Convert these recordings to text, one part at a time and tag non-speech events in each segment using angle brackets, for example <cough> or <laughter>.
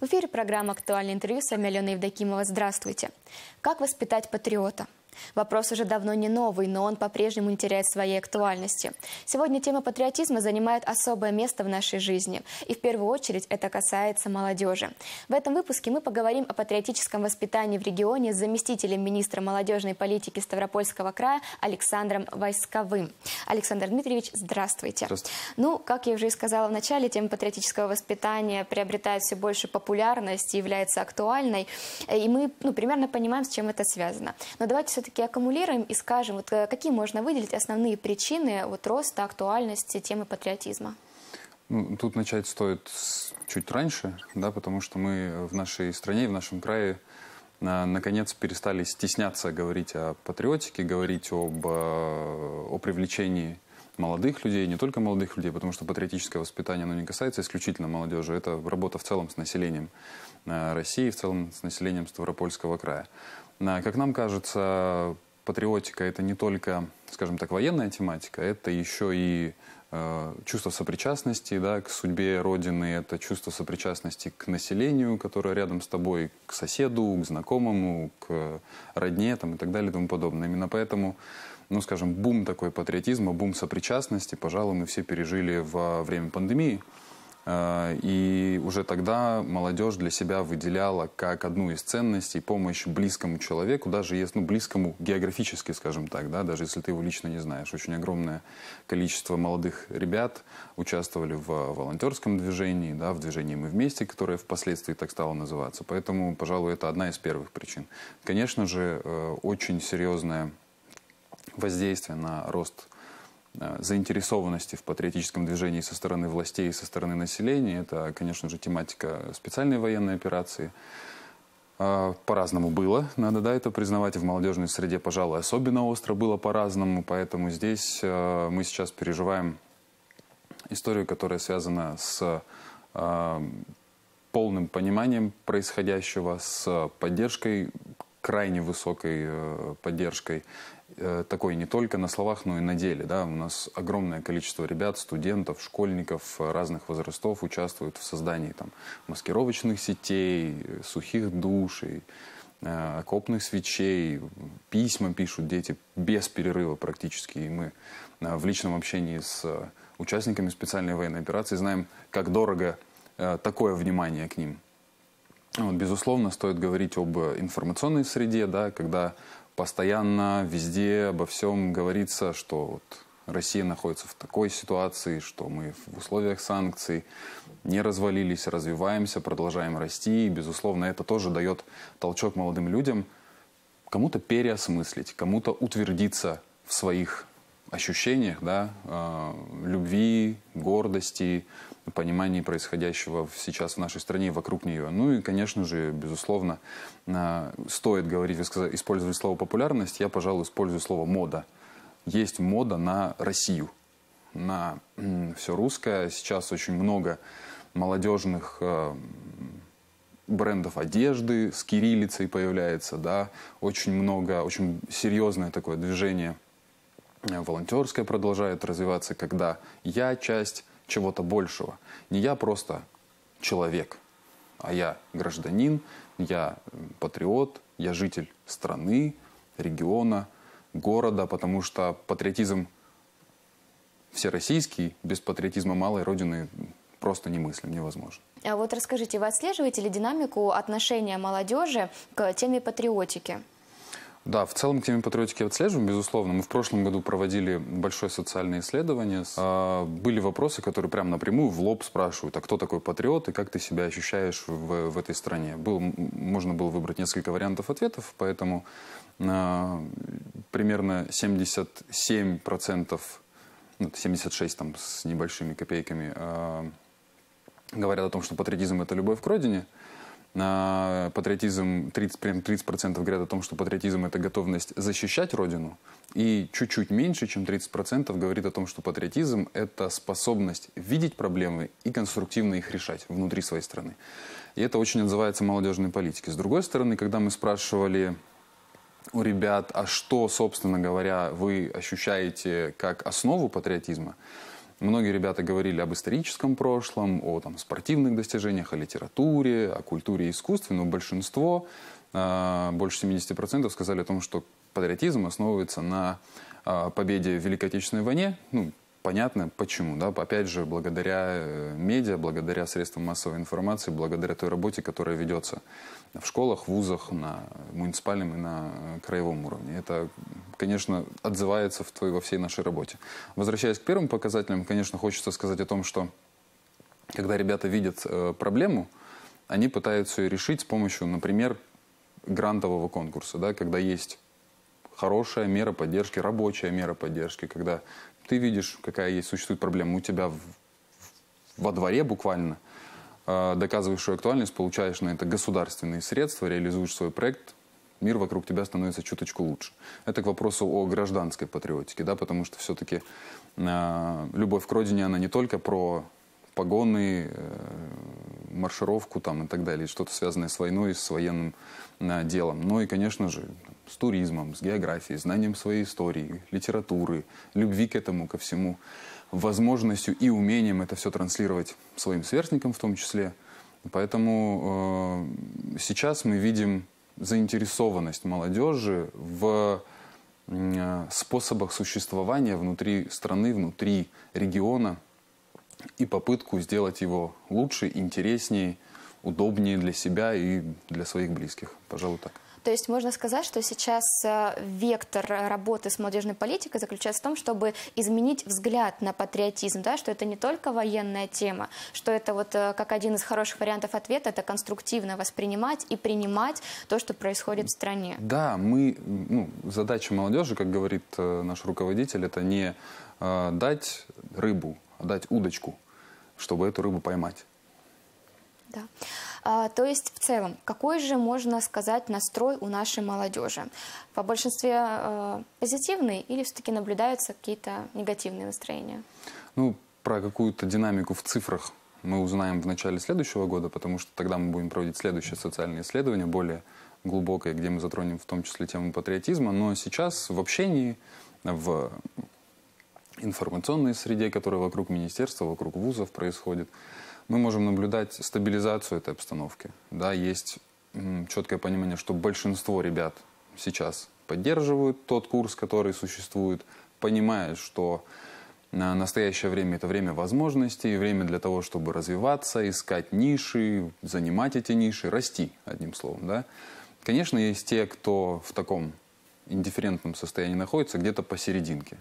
В эфире программа «Актуальное интервью» с вами Алена Евдокимова. Здравствуйте. Как воспитать патриота? Вопрос уже давно не новый, но он по-прежнему не теряет своей актуальности. Сегодня тема патриотизма занимает особое место в нашей жизни. И в первую очередь это касается молодежи. В этом выпуске мы поговорим о патриотическом воспитании в регионе с заместителем министра молодежной политики Ставропольского края Александром Войсковым. Александр Дмитриевич, здравствуйте. здравствуйте. Ну, как я уже и сказала в начале, тема патриотического воспитания приобретает все больше популярность и является актуальной. И мы ну, примерно понимаем, с чем это связано. Но давайте все-таки все-таки аккумулируем и скажем, вот э, какие можно выделить основные причины вот роста актуальности темы патриотизма? Ну, тут начать стоит чуть раньше, да, потому что мы в нашей стране, в нашем крае а, наконец перестали стесняться говорить о патриотике, говорить об, э, о привлечении молодых людей, не только молодых людей, потому что патриотическое воспитание, оно не касается исключительно молодежи, это работа в целом с населением э, России, в целом с населением Ставропольского края. Э, как нам кажется, патриотика – это не только, скажем так, военная тематика, это еще и э, чувство сопричастности да, к судьбе Родины, это чувство сопричастности к населению, которое рядом с тобой, к соседу, к знакомому, к родне там, и так далее и тому подобное. Именно поэтому ну, скажем, бум такой патриотизма, бум сопричастности, пожалуй, мы все пережили во время пандемии. А, и уже тогда молодежь для себя выделяла как одну из ценностей помощь близкому человеку, даже если, ну, близкому географически, скажем так, да, даже если ты его лично не знаешь. Очень огромное количество молодых ребят участвовали в волонтерском движении, да, в движении «Мы вместе», которое впоследствии так стало называться. Поэтому, пожалуй, это одна из первых причин. Конечно же, э, очень серьезное воздействие на рост Э, заинтересованности в патриотическом движении со стороны властей и со стороны населения. Это, конечно же, тематика специальной военной операции. А, по-разному было, надо да, это признавать. В молодежной среде, пожалуй, особенно остро было по-разному. Поэтому здесь э, мы сейчас переживаем историю, которая связана с э, полным пониманием происходящего, с поддержкой крайне высокой поддержкой Э, такой не только на словах, но и на деле. Да? У нас огромное количество ребят, студентов, школьников э, разных возрастов участвуют в создании там, маскировочных сетей, сухих душей, э, окопных свечей, письма пишут дети без перерыва практически. И мы в личном общении с участниками специальной военной операции знаем, как дорого такое внимание к ним. Вот, безусловно, стоит говорить об информационной среде, да, когда постоянно везде обо всем говорится, что вот Россия находится в такой ситуации, что мы в условиях санкций не развалились, развиваемся, продолжаем расти. И, безусловно, это тоже дает толчок молодым людям кому-то переосмыслить, кому-то утвердиться в своих ощущениях да, э, любви, гордости, понимании происходящего сейчас в нашей стране и вокруг нее. Ну и, конечно же, безусловно, стоит говорить, использовать слово «популярность», я, пожалуй, использую слово «мода». Есть мода на Россию, на все русское. Сейчас очень много молодежных э, брендов одежды с кириллицей появляется, да, очень много, очень серьезное такое движение э, волонтерское продолжает развиваться, когда я часть чего-то большего. Не я просто человек, а я гражданин, я патриот, я житель страны, региона, города, потому что патриотизм всероссийский, без патриотизма малой родины просто немыслим, невозможно. А вот расскажите, вы отслеживаете ли динамику отношения молодежи к теме патриотики? Да, в целом к теме патриотики отслеживаем, безусловно. Мы в прошлом году проводили большое социальное исследование. А, были вопросы, которые прям напрямую в лоб спрашивают, а кто такой патриот и как ты себя ощущаешь в, в этой стране. Был, можно было выбрать несколько вариантов ответов, поэтому а, примерно 77%, 76 ну, там, с небольшими копейками э, говорят о том, что патриотизм – это любовь к родине – патриотизм, 30, прям 30% говорят о том, что патриотизм – это готовность защищать Родину, и чуть-чуть меньше, чем 30% говорит о том, что патриотизм – это способность видеть проблемы и конструктивно их решать внутри своей страны. И это очень отзывается молодежной политике. С другой стороны, когда мы спрашивали у ребят, а что, собственно говоря, вы ощущаете как основу патриотизма – Многие ребята говорили об историческом прошлом, о там, спортивных достижениях, о литературе, о культуре и искусстве, но большинство, а, больше 70% сказали о том, что патриотизм основывается на а, победе в Великой Отечественной войне, ну, Понятно, почему, да, опять же, благодаря э, медиа, благодаря средствам массовой информации, благодаря той работе, которая ведется в школах, вузах, на муниципальном и на э, краевом уровне. Это, конечно, отзывается в той, во всей нашей работе. Возвращаясь к первым показателям, конечно, хочется сказать о том, что когда ребята видят э, проблему, они пытаются ее решить с помощью, например, грантового конкурса, да, когда есть хорошая мера поддержки, рабочая мера поддержки, когда ты видишь, какая есть, существует проблема у тебя в, во дворе буквально, э, доказываешь ее актуальность, получаешь на это государственные средства, реализуешь свой проект, мир вокруг тебя становится чуточку лучше. Это к вопросу о гражданской патриотике, да, потому что все-таки э, любовь к родине, она не только про погоны, э, маршировку там, и так далее, что-то связанное с войной, с военным э, делом. Ну и, конечно же, с туризмом, с географией, знанием своей истории, литературы, любви к этому, ко всему, возможностью и умением это все транслировать своим сверстникам в том числе. Поэтому э, сейчас мы видим заинтересованность молодежи в э, способах существования внутри страны, внутри региона – и попытку сделать его лучше, интереснее, удобнее для себя и для своих близких. Пожалуй, так. То есть можно сказать, что сейчас э, вектор работы с молодежной политикой заключается в том, чтобы изменить взгляд на патриотизм, да, что это не только военная тема, что это вот э, как один из хороших вариантов ответа, это конструктивно воспринимать и принимать то, что происходит в стране. Да, мы, ну, задача молодежи, как говорит э, наш руководитель, это не дать рыбу дать удочку, чтобы эту рыбу поймать. Да. А, то есть в целом, какой же можно сказать настрой у нашей молодежи? По большинстве э, позитивный или все-таки наблюдаются какие-то негативные настроения? Ну, про какую-то динамику в цифрах мы узнаем в начале следующего года, потому что тогда мы будем проводить следующее социальное исследование, более глубокое, где мы затронем в том числе тему патриотизма. Но сейчас в общении, в информационной среде, которая вокруг министерства, вокруг вузов происходит, мы можем наблюдать стабилизацию этой обстановки. Да, есть четкое понимание, что большинство ребят сейчас поддерживают тот курс, который существует, понимают, что на настоящее время это время возможностей, время для того, чтобы развиваться, искать ниши, занимать эти ниши, расти, одним словом. Да? Конечно, есть те, кто в таком индифферентном состоянии находится, где-то посерединке.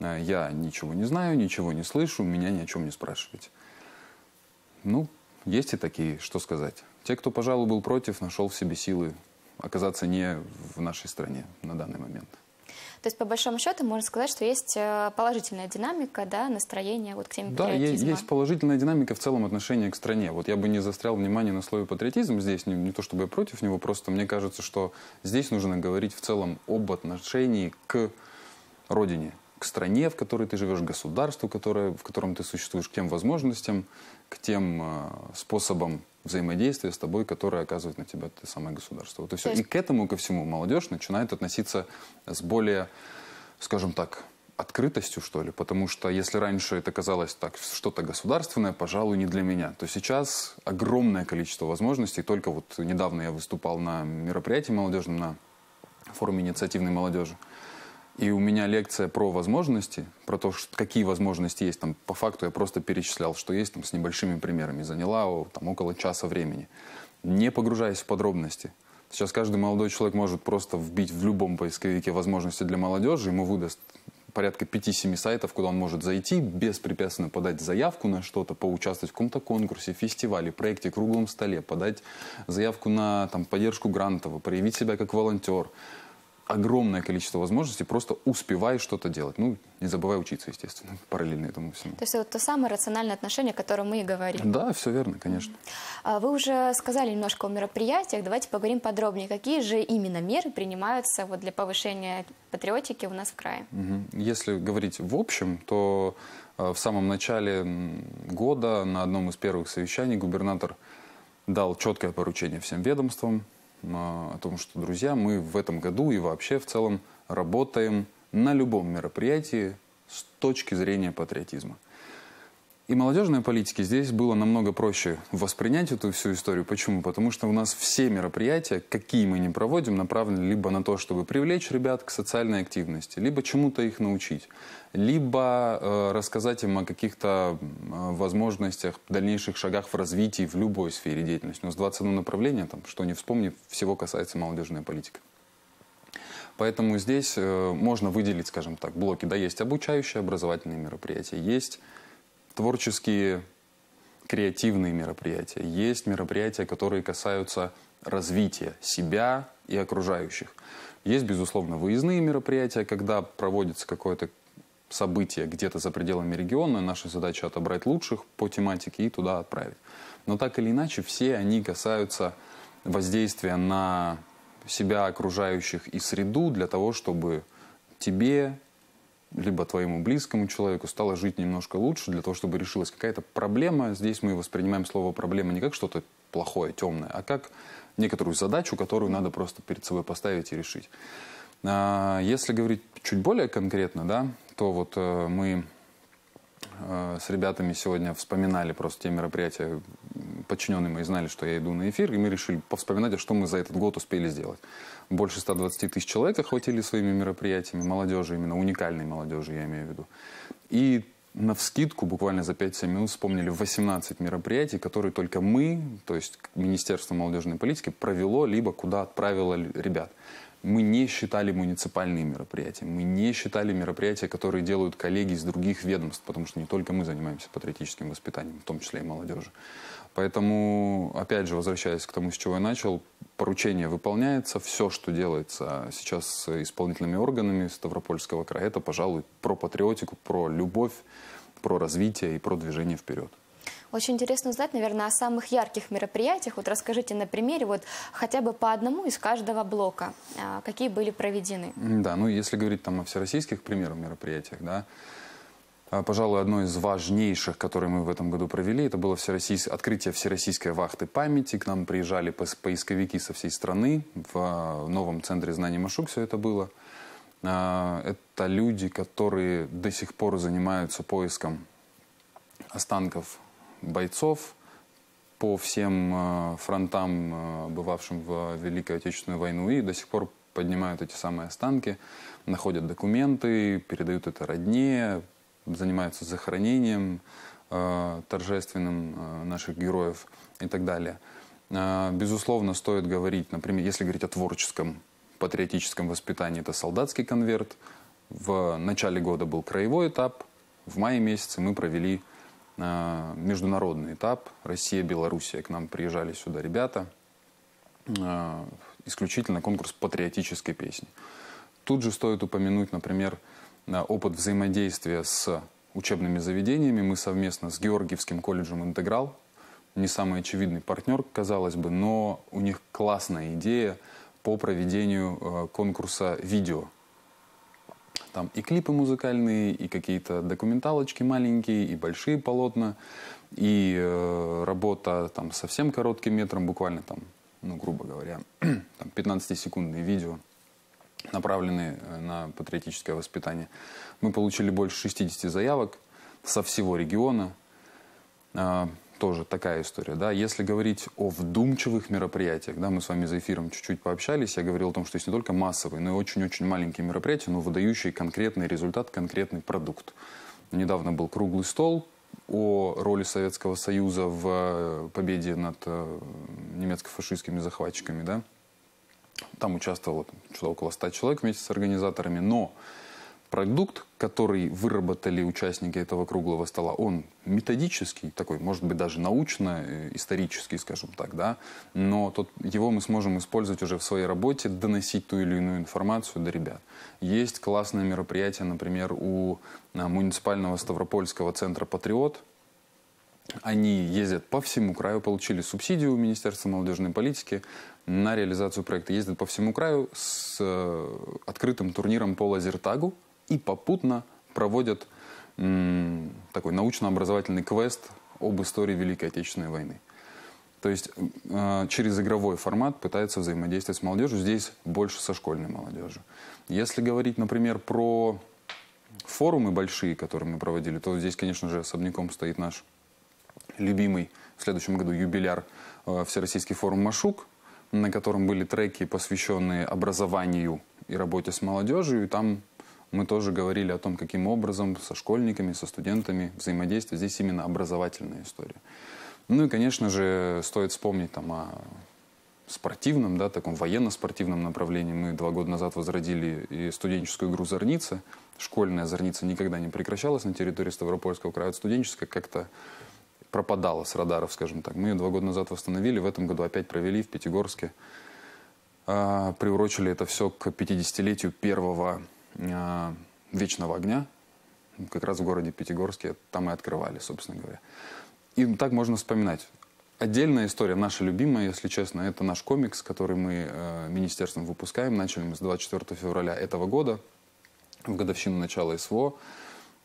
Э, я ничего не знаю, ничего не слышу, меня ни о чем не спрашивайте. Ну, есть и такие, что сказать. Те, кто, пожалуй, был против, нашел в себе силы оказаться не в нашей стране на данный момент. То есть, по большому счету, можно сказать, что есть э, положительная динамика, да, настроение вот к теме да, патриотизма. Да, есть положительная динамика в целом отношения к стране. Вот я бы не застрял внимание на слове патриотизм здесь, не, не то чтобы я против него, просто мне кажется, что здесь нужно говорить в целом об отношении к родине к стране, в которой ты живешь, к государству, которое, в котором ты существуешь, к тем возможностям, к тем э, способам взаимодействия с тобой, которые оказывает на тебя ты самое государство. Вот и все. есть... И к этому, ко всему, молодежь начинает относиться с более, скажем так, открытостью, что ли, потому что если раньше это казалось так, что-то государственное, пожалуй, не для меня, то сейчас огромное количество возможностей. Только вот недавно я выступал на мероприятии молодежном, на форуме инициативной молодежи. Uh и у меня лекция про возможности, про то, что, какие возможности есть. Там, по факту я просто перечислял, что есть там, с небольшими примерами. Заняла там, около часа времени. Не погружаясь в подробности. Сейчас каждый молодой человек может просто вбить в любом поисковике возможности для молодежи. Ему выдаст порядка 5-7 сайтов, куда он может зайти, беспрепятственно подать заявку на что-то, поучаствовать в каком-то конкурсе, фестивале, проекте, круглом столе, подать заявку на там, поддержку грантовую, проявить себя как волонтер огромное количество возможностей, просто успевай что-то делать. Ну, не забывай учиться, естественно, <laughs> параллельно этому всему. То есть это вот то самое рациональное отношение, о котором мы и говорили. Да, все верно, конечно. А вы уже сказали немножко о мероприятиях, давайте поговорим подробнее. Какие же именно меры принимаются вот для повышения патриотики у нас в крае? Если говорить в общем, то э, в самом начале года на одном из первых совещаний губернатор дал четкое поручение всем ведомствам – о том, что, друзья, мы в этом году и вообще в целом работаем на любом мероприятии с точки зрения патриотизма. И молодежной политики здесь было намного проще воспринять эту всю историю. Почему? Потому что у нас все мероприятия, какие мы не проводим, направлены либо на то, чтобы привлечь ребят к социальной активности, либо чему-то их научить, либо э, рассказать им о каких-то э, возможностях, дальнейших шагах в развитии в любой сфере деятельности. Но с 21 направления, там, что не вспомнив, всего касается молодежная политика. Поэтому здесь э, можно выделить, скажем так, блоки. Да, есть обучающие образовательные мероприятия, есть творческие, креативные мероприятия, есть мероприятия, которые касаются развития себя и окружающих. Есть, безусловно, выездные мероприятия, когда проводится какое-то событие где-то за пределами региона, наша задача отобрать лучших по тематике и туда отправить. Но так или иначе, все они касаются воздействия на себя, окружающих и среду для того, чтобы тебе, либо твоему близкому человеку стало жить немножко лучше, для того, чтобы решилась какая-то проблема. Здесь мы воспринимаем слово «проблема» не как что-то плохое, темное, а как некоторую задачу, которую надо просто перед собой поставить и решить. А, если говорить чуть более конкретно, да, то вот э, мы Э, с ребятами сегодня вспоминали просто те мероприятия, подчиненные мои знали, что я иду на эфир, и мы решили повспоминать, а что мы за этот год успели сделать. Больше 120 тысяч человек охватили своими мероприятиями, молодежи именно, уникальной молодежи я имею в виду. И на вскидку буквально за 5-7 минут вспомнили 18 мероприятий, которые только мы, то есть Министерство молодежной политики, провело, либо куда отправило ребят мы не считали муниципальные мероприятия, мы не считали мероприятия, которые делают коллеги из других ведомств, потому что не только мы занимаемся патриотическим воспитанием, в том числе и молодежи. Поэтому, опять же, возвращаясь к тому, с чего я начал, поручение выполняется, все, что делается сейчас с исполнительными органами Ставропольского края, это, пожалуй, про патриотику, про любовь, про развитие и про движение вперед. Очень интересно узнать, наверное, о самых ярких мероприятиях. Вот расскажите на примере вот хотя бы по одному из каждого блока, а, какие были проведены. Да, ну если говорить там о всероссийских, к мероприятиях, да, а, Пожалуй, одно из важнейших, которые мы в этом году провели, это было всероссийс... открытие Всероссийской вахты памяти. К нам приезжали поисковики со всей страны. В а, новом центре знаний Машук все это было. Это люди, которые до сих пор занимаются поиском останков бойцов по всем э, фронтам, э, бывавшим в Великую Отечественную войну, и до сих пор поднимают эти самые останки, находят документы, передают это родне, занимаются захоронением э, торжественным наших героев и так далее. безусловно, стоит говорить, например, если говорить о творческом патриотическом воспитании, это солдатский конверт. В начале года был краевой этап, в мае месяце мы провели международный этап. Россия, Белоруссия, к нам приезжали сюда ребята. Э, исключительно конкурс патриотической песни. Тут же стоит упомянуть, например, э, опыт взаимодействия с учебными заведениями. Мы совместно с Георгиевским колледжем «Интеграл», не самый очевидный партнер, казалось бы, но у них классная идея по проведению э, конкурса видео – там и клипы музыкальные, и какие-то документалочки маленькие, и большие полотна, и э, работа там совсем коротким метром, буквально там, ну, грубо говоря, <clears throat> там 15-секундные видео, направленные э, на патриотическое воспитание. Мы получили больше 60 заявок со всего региона. А, тоже такая история. Да? Если говорить о вдумчивых мероприятиях, да, мы с вами за эфиром чуть-чуть пообщались, я говорил о том, что есть не только массовые, но и очень-очень маленькие мероприятия, но выдающие конкретный результат, конкретный продукт. Недавно был круглый стол о роли Советского Союза в э, победе над э, немецко-фашистскими захватчиками. Да? Там участвовало что-то около 100 человек вместе с организаторами, но продукт, который выработали участники этого круглого стола, он методический, такой, может быть, даже научно-исторический, э, скажем так, да, но тот, его мы сможем использовать уже в своей работе, доносить ту или иную информацию до ребят. Есть классное мероприятие, например, у а, муниципального Ставропольского центра «Патриот», они ездят по всему краю, получили субсидию у Министерства молодежной политики на реализацию проекта. Ездят по всему краю с э, открытым турниром по лазертагу, и попутно проводят такой научно-образовательный квест об истории Великой Отечественной войны. То есть э, через игровой формат пытаются взаимодействовать с молодежью, здесь больше со школьной молодежью. Если говорить, например, про форумы большие, которые мы проводили, то здесь, конечно же, особняком стоит наш любимый в следующем году юбиляр э, Всероссийский форум «Машук», на котором были треки, посвященные образованию и работе с молодежью, и там мы тоже говорили о том, каким образом со школьниками, со студентами взаимодействовать. Здесь именно образовательная история. Ну и, конечно же, стоит вспомнить там о спортивном, да, таком военно-спортивном направлении. Мы два года назад возродили и студенческую игру «Зорница». Школьная «Зорница» никогда не прекращалась на территории Ставропольского края. Студенческая как-то пропадала с радаров, скажем так. Мы ее два года назад восстановили, в этом году опять провели в Пятигорске. А, приурочили это все к 50-летию первого а, Вечного огня, как раз в городе Пятигорске, там и открывали, собственно говоря. И так можно вспоминать. Отдельная история, наша любимая, если честно, это наш комикс, который мы э, министерством выпускаем. Начали мы с 24 февраля этого года, в годовщину начала СВО.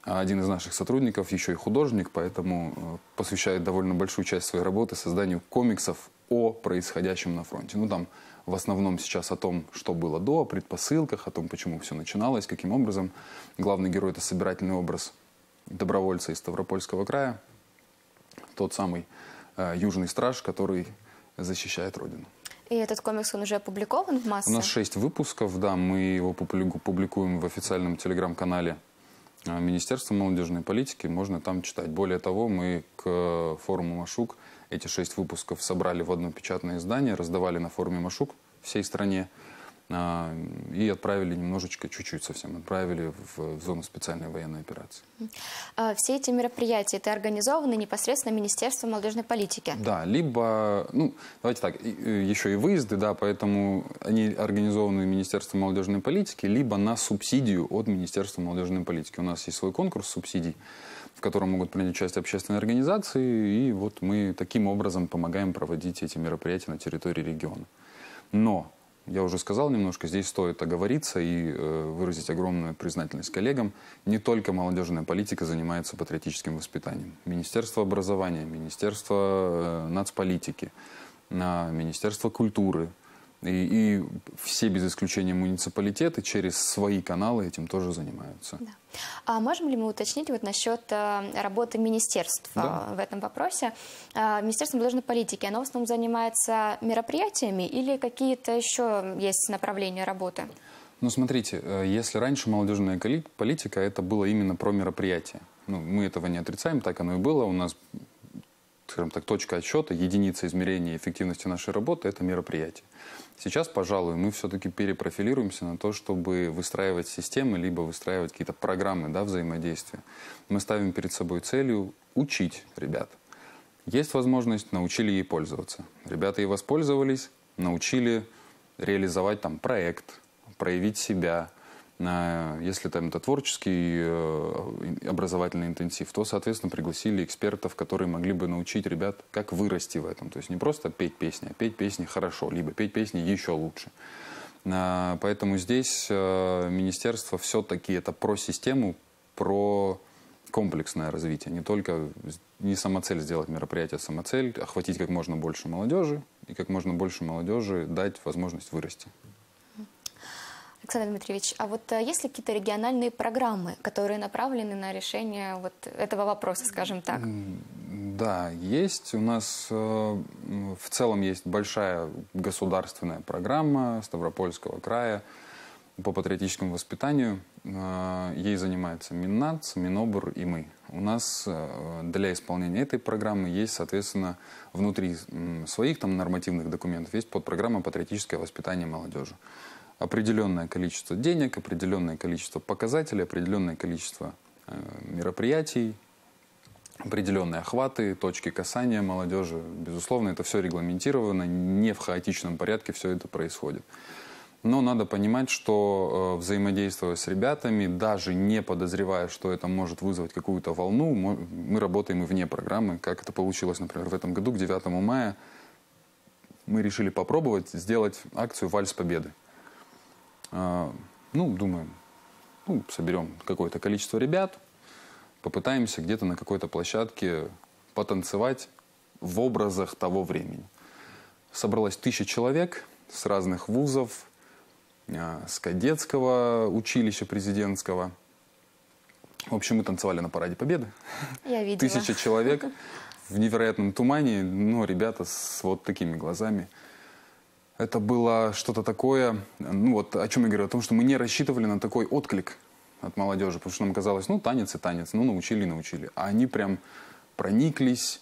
Один из наших сотрудников еще и художник, поэтому э, посвящает довольно большую часть своей работы созданию комиксов о происходящем на фронте. Ну, там в основном сейчас о том, что было до, о предпосылках, о том, почему все начиналось, каким образом. Главный герой – это собирательный образ добровольца из Ставропольского края, тот самый э, южный страж, который защищает Родину. И этот комикс, он уже опубликован в массе? У нас шесть выпусков, да, мы его публикуем в официальном телеграм-канале э, Министерства молодежной политики, можно там читать. Более того, мы к э, форуму «Машук» – эти шесть выпусков собрали в одно печатное издание, раздавали на форуме Машук всей стране а, и отправили немножечко, чуть-чуть совсем, отправили в, в зону специальной военной операции. А, все эти мероприятия, это организованы непосредственно Министерством молодежной политики? Да, либо, ну, давайте так, э, еще и выезды, да, поэтому они организованы Министерством молодежной политики, либо на субсидию от Министерства молодежной политики. У нас есть свой конкурс субсидий, в котором могут принять участие общественные организации, и вот мы таким образом помогаем проводить эти мероприятия на территории региона. Но, я уже сказал немножко, здесь стоит оговориться и э, выразить огромную признательность коллегам. Не только молодежная политика занимается патриотическим воспитанием. Министерство образования, Министерство э, нацполитики, э, Министерство культуры – и, и все без исключения муниципалитеты через свои каналы этим тоже занимаются. Да. А можем ли мы уточнить вот насчет э, работы министерств да. Э, в этом вопросе? Э, Министерство молодежной политики, оно в основном занимается мероприятиями или какие-то еще есть направления работы? Ну, смотрите, если раньше молодежная политика, это было именно про мероприятия. Ну, мы этого не отрицаем, так оно и было. У нас скажем так, точка отсчета, единица измерения эффективности нашей работы – это мероприятие. Сейчас, пожалуй, мы все-таки перепрофилируемся на то, чтобы выстраивать системы, либо выстраивать какие-то программы да, взаимодействия. Мы ставим перед собой целью учить ребят. Есть возможность, научили ей пользоваться. Ребята и воспользовались, научили реализовать там проект, проявить себя – если там это творческий э, образовательный интенсив, то, соответственно, пригласили экспертов, которые могли бы научить ребят, как вырасти в этом. То есть не просто петь песни, а петь песни хорошо, либо петь песни еще лучше. А, поэтому здесь э, министерство все-таки это про систему, про комплексное развитие. Не только не самоцель сделать мероприятие, а самоцель, охватить как можно больше молодежи и как можно больше молодежи дать возможность вырасти. Александр Дмитриевич, а вот э, есть ли какие-то региональные программы, которые направлены на решение вот этого вопроса, скажем так? Да, есть. У нас э, в целом есть большая государственная программа Ставропольского края по патриотическому воспитанию. Э, ей занимается Миннац, Минобр и мы. У нас для исполнения этой программы есть, соответственно, внутри своих там нормативных документов есть подпрограмма «Патриотическое воспитание молодежи» определенное количество денег, определенное количество показателей, определенное количество э, мероприятий, определенные охваты, точки касания молодежи. Безусловно, это все регламентировано, не в хаотичном порядке все это происходит. Но надо понимать, что э, взаимодействуя с ребятами, даже не подозревая, что это может вызвать какую-то волну, мы работаем и вне программы, как это получилось, например, в этом году, к 9 мая мы решили попробовать сделать акцию «Вальс Победы». А, ну, думаем, ну, соберем какое-то количество ребят, попытаемся где-то на какой-то площадке потанцевать в образах того времени. Собралось тысяча человек с разных вузов, а, с кадетского училища президентского. В общем, мы танцевали на Параде Победы. Я видела. Тысяча человек <laughs> в невероятном тумане, но ребята с вот такими глазами – это было что-то такое, ну вот о чем я говорю, о том, что мы не рассчитывали на такой отклик от молодежи, потому что нам казалось, ну танец и танец, ну научили научили. А они прям прониклись,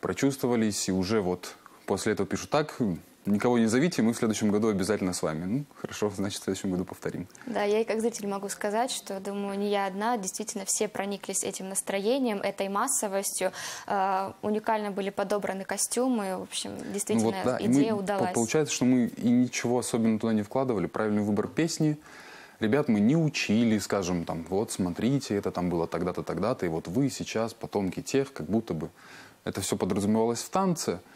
прочувствовались и уже вот после этого пишут так, Никого не зовите, мы в следующем году обязательно с вами. Ну, хорошо, значит, в следующем году повторим. Да, я и как зритель могу сказать, что, думаю, не я одна, действительно, все прониклись этим настроением, этой массовостью. Э, уникально были подобраны костюмы, в общем, ну действительно, ну вот, да, идея мы, удалась. Получается, что мы и ничего особенно туда не вкладывали. Правильный выбор песни, ребят мы не учили, скажем, там, вот, смотрите, это там было тогда-то, тогда-то, и вот вы сейчас потомки тех, как будто бы. Это все подразумевалось в танце –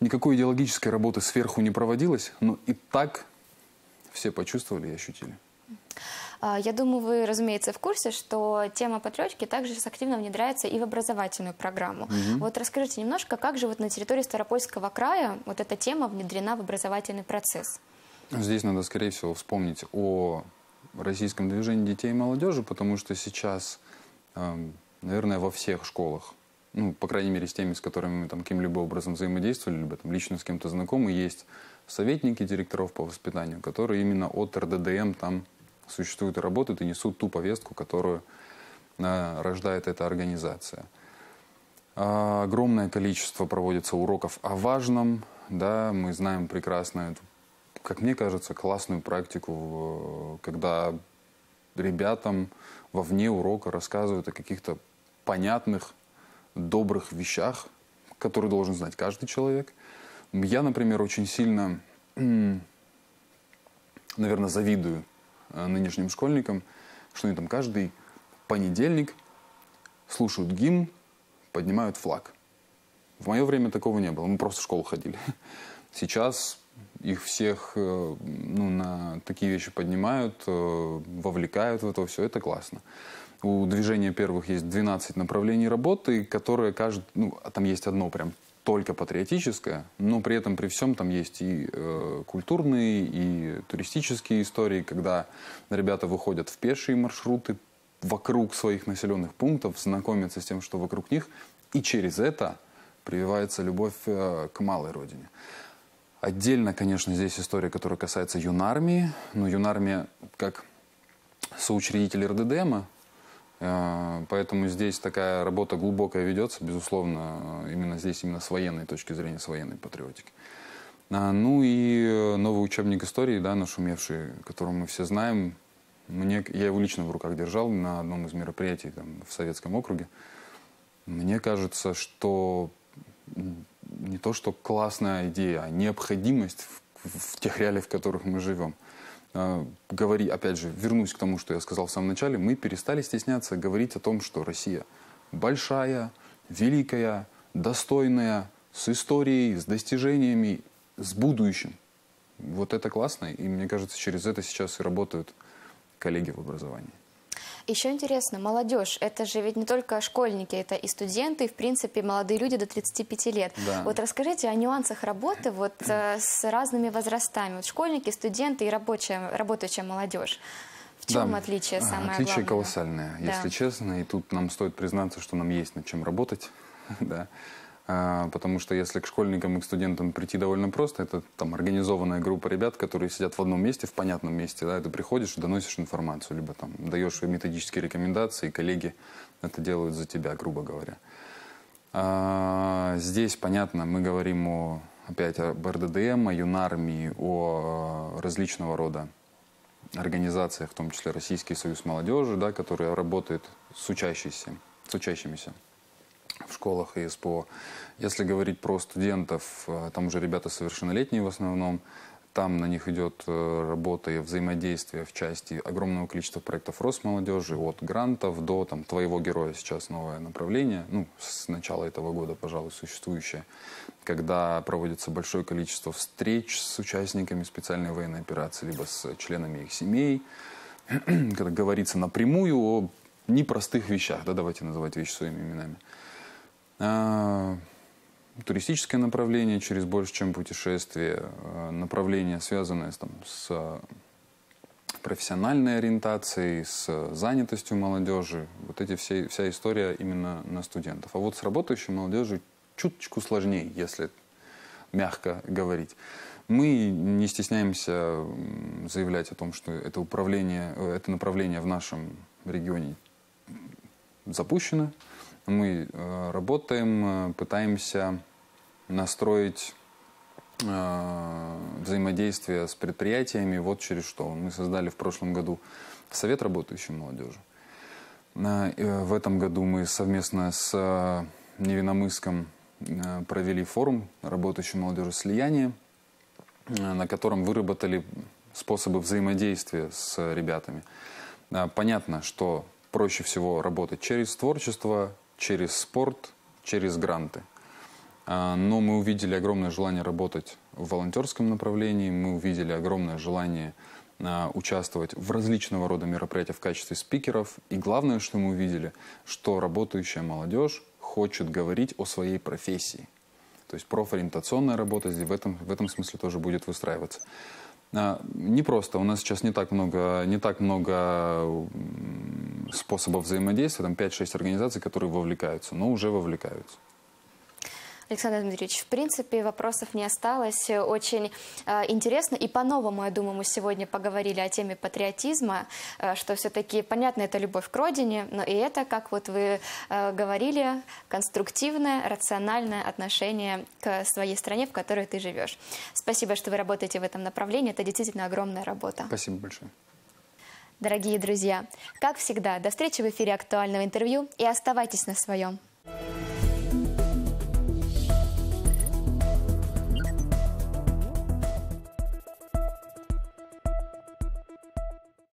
Никакой идеологической работы сверху не проводилось, но и так все почувствовали и ощутили. А, я думаю, вы, разумеется, в курсе, что тема патречки также активно внедряется и в образовательную программу. Угу. Вот расскажите немножко, как же вот на территории Старопольского края вот эта тема внедрена в образовательный процесс? Здесь надо, скорее всего, вспомнить о российском движении детей и молодежи, потому что сейчас, эм, наверное, во всех школах ну, по крайней мере, с теми, с которыми мы там каким-либо образом взаимодействовали, либо там лично с кем-то знакомы, есть советники директоров по воспитанию, которые именно от РДДМ там существуют и работают, и несут ту повестку, которую э, рождает эта организация. Э, огромное количество проводится уроков о важном, да, мы знаем прекрасно эту, как мне кажется, классную практику, когда ребятам во вне урока рассказывают о каких-то понятных добрых вещах, которые должен знать каждый человек. Я, например, очень сильно, наверное, завидую э, нынешним школьникам, что они там каждый понедельник слушают гимн, поднимают флаг. В мое время такого не было, мы просто в школу ходили. Сейчас их всех э, ну, на такие вещи поднимают, э, вовлекают в это все, это классно. У движения первых есть 12 направлений работы, которые каждый, ну, а там есть одно прям только патриотическое, но при этом при всем там есть и э, культурные, и туристические истории, когда ребята выходят в пешие маршруты вокруг своих населенных пунктов, знакомятся с тем, что вокруг них, и через это прививается любовь э, к малой родине. Отдельно, конечно, здесь история, которая касается юнармии, но юнармия как соучредитель РДДМа, а, поэтому здесь такая работа глубокая ведется, безусловно, э, именно здесь, именно с военной точки зрения, с военной патриотики. А, ну и э, новый учебник истории, да, нашумевший, которого мы все знаем. Мне, я его лично в руках держал на одном из мероприятий там, в Советском округе. Мне кажется, что не то, что классная идея, а необходимость в, в тех реалиях, в которых мы живем – а, говори, опять же, вернусь к тому, что я сказал в самом начале, мы перестали стесняться говорить о том, что Россия большая, великая, достойная, с историей, с достижениями, с будущим. Вот это классно, и мне кажется, через это сейчас и работают коллеги в образовании. Еще интересно, молодежь, это же ведь не только школьники, это и студенты, и, в принципе, молодые люди до 35 лет. Да. Вот расскажите о нюансах работы вот э, с разными возрастами. Вот школьники, студенты и рабочая, работающая молодежь. В чем да, отличие самое отличие главное? колоссальное, да. если честно. И тут нам стоит признаться, что нам есть над чем работать. <laughs> да. А, потому что если к школьникам и к студентам прийти довольно просто, это там организованная группа ребят, которые сидят в одном месте, в понятном месте, да, и ты приходишь и доносишь информацию, либо там даешь методические рекомендации, коллеги это делают за тебя, грубо говоря. А, здесь, понятно, мы говорим о, опять об РДДМ, о юнармии, о э, различного рода организациях, в том числе Российский союз молодежи, да, которые работают с учащимися. С учащимися в школах и СПО. Если говорить про студентов, э, там уже ребята совершеннолетние в основном, там на них идет э, работа и взаимодействие в части огромного количества проектов Росмолодежи, от грантов до там, «Твоего героя» сейчас новое направление, ну, с начала этого года, пожалуй, существующее, когда проводится большое количество встреч с участниками специальной военной операции, либо с членами их семей, <clears throat> когда говорится напрямую о непростых вещах, да, давайте называть вещи своими именами. А, туристическое направление через больше, чем путешествие, а, направление, связанное там, с профессиональной ориентацией, с занятостью молодежи. Вот эти все, вся история именно на студентов. А вот с работающей молодежью чуточку сложнее, если мягко говорить. Мы не стесняемся заявлять о том, что это, управление, э, это направление в нашем регионе запущено, мы э, работаем, э, пытаемся настроить э, взаимодействие с предприятиями вот через что. Мы создали в прошлом году Совет работающей молодежи. В этом году мы совместно с Невиномыском провели форум работающей молодежи слияния, на котором выработали способы взаимодействия с ребятами. Понятно, что проще всего работать через творчество, через спорт, через гранты. А, но мы увидели огромное желание работать в волонтерском направлении, мы увидели огромное желание а, участвовать в различного рода мероприятиях в качестве спикеров. И главное, что мы увидели, что работающая молодежь хочет говорить о своей профессии. То есть профориентационная работа здесь в этом, в этом смысле тоже будет выстраиваться. А, не просто. У нас сейчас не так много, не так много способов взаимодействия. Там 5-6 организаций, которые вовлекаются, но уже вовлекаются. Александр Дмитриевич, в принципе, вопросов не осталось. Очень э, интересно и по-новому, я думаю, мы сегодня поговорили о теме патриотизма, э, что все-таки, понятно, это любовь к родине, но и это, как вот вы э, говорили, конструктивное, рациональное отношение к своей стране, в которой ты живешь. Спасибо, что вы работаете в этом направлении. Это действительно огромная работа. Спасибо большое. Дорогие друзья, как всегда, до встречи в эфире актуального интервью и оставайтесь на своем. Thank you